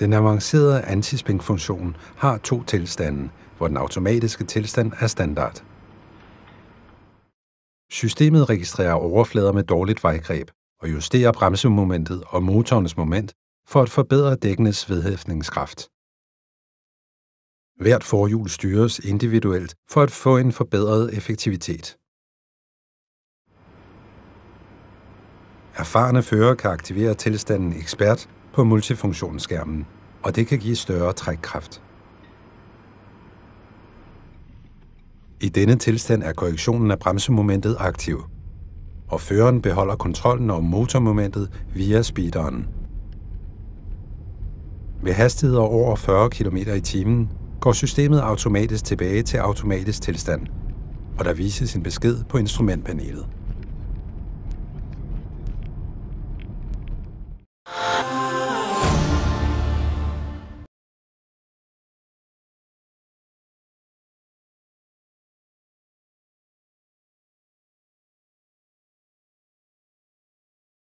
Den avancerede antispinkfunktion har to tilstande, hvor den automatiske tilstand er standard. Systemet registrerer overflader med dårligt vejgreb og justerer bremsemomentet og motorens moment for at forbedre dækkenes vedhæftningskraft. Hvert forhjul styres individuelt for at få en forbedret effektivitet. Erfarne fører kan aktivere tilstanden ekspert på multifunktionsskærmen, og det kan give større trækkraft. I denne tilstand er korrektionen af bremsemomentet aktiv, og føreren beholder kontrollen over motormomentet via speederen. Ved hastigheder over 40 km i timen går systemet automatisk tilbage til automatisk tilstand, og der vises en besked på instrumentpanelet.